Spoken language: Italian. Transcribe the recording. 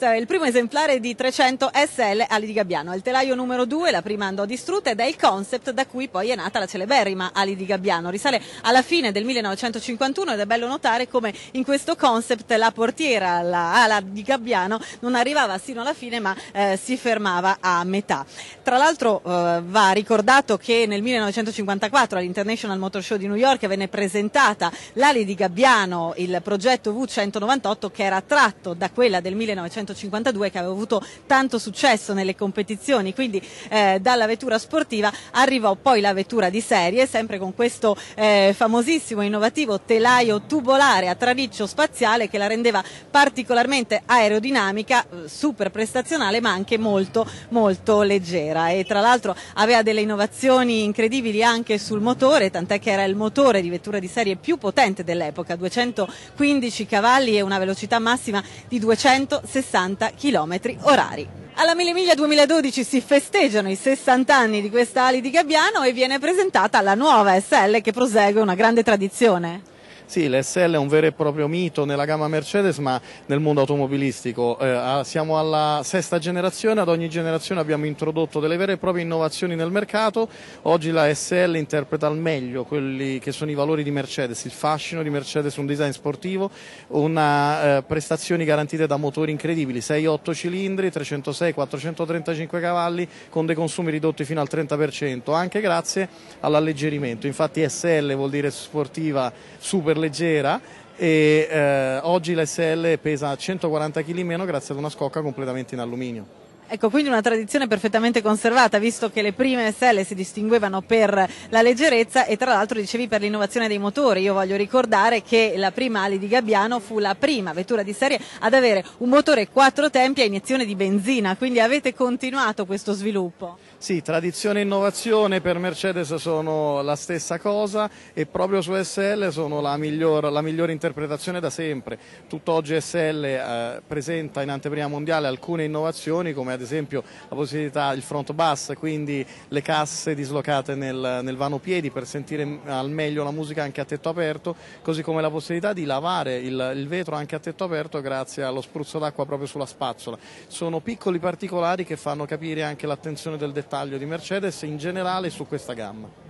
Questo è il primo esemplare di 300 SL Ali di Gabbiano. È il telaio numero 2, la prima andò distrutta ed è il concept da cui poi è nata la celeberrima Ali di Gabbiano. Risale alla fine del 1951 ed è bello notare come in questo concept la portiera, la ala di Gabbiano, non arrivava sino alla fine ma eh, si fermava a metà. Tra l'altro eh, va ricordato che nel 1954 all'International Motor Show di New York venne presentata l'ali di Gabbiano, il progetto V198 che era tratto da quella del 1951. 1952 che aveva avuto tanto successo nelle competizioni, quindi eh, dalla vettura sportiva arrivò poi la vettura di serie, sempre con questo eh, famosissimo innovativo telaio tubolare a traliccio spaziale che la rendeva particolarmente aerodinamica, eh, super prestazionale ma anche molto molto leggera e tra l'altro aveva delle innovazioni incredibili anche sul motore, tant'è che era il motore di vettura di serie più potente dell'epoca, 215 cavalli e una velocità massima di 260 80 km orari. Alla Mille Miglia 2012 si festeggiano i 60 anni di questa Ali di Gabbiano e viene presentata la nuova SL che prosegue una grande tradizione. Sì, l'SL è un vero e proprio mito nella gamma Mercedes, ma nel mondo automobilistico eh, siamo alla sesta generazione, ad ogni generazione abbiamo introdotto delle vere e proprie innovazioni nel mercato. Oggi la SL interpreta al meglio quelli che sono i valori di Mercedes, il fascino di Mercedes, un design sportivo, una, eh, prestazioni garantite da motori incredibili, 6-8 cilindri, 306, 435 cavalli con dei consumi ridotti fino al 30%, anche grazie all'alleggerimento. Infatti SL vuol dire sportiva super leggera e eh, oggi l'SL pesa 140 kg meno grazie ad una scocca completamente in alluminio. Ecco, quindi una tradizione perfettamente conservata, visto che le prime SL si distinguevano per la leggerezza e tra l'altro dicevi per l'innovazione dei motori. Io voglio ricordare che la prima Ali di Gabbiano fu la prima vettura di serie ad avere un motore quattro tempi a iniezione di benzina, quindi avete continuato questo sviluppo. Sì, tradizione e innovazione per Mercedes sono la stessa cosa e proprio su SL sono la miglior, migliore interpretazione da sempre. Tutt'oggi SL eh, presenta in anteprima mondiale alcune innovazioni come ad esempio la possibilità del front bus, quindi le casse dislocate nel, nel vano piedi per sentire mm, al meglio la musica anche a tetto aperto, così come la possibilità di lavare il, il vetro anche a tetto aperto grazie allo spruzzo d'acqua proprio sulla spazzola. Sono piccoli particolari che fanno capire anche l'attenzione del dettaglio taglio di Mercedes in generale su questa gamma.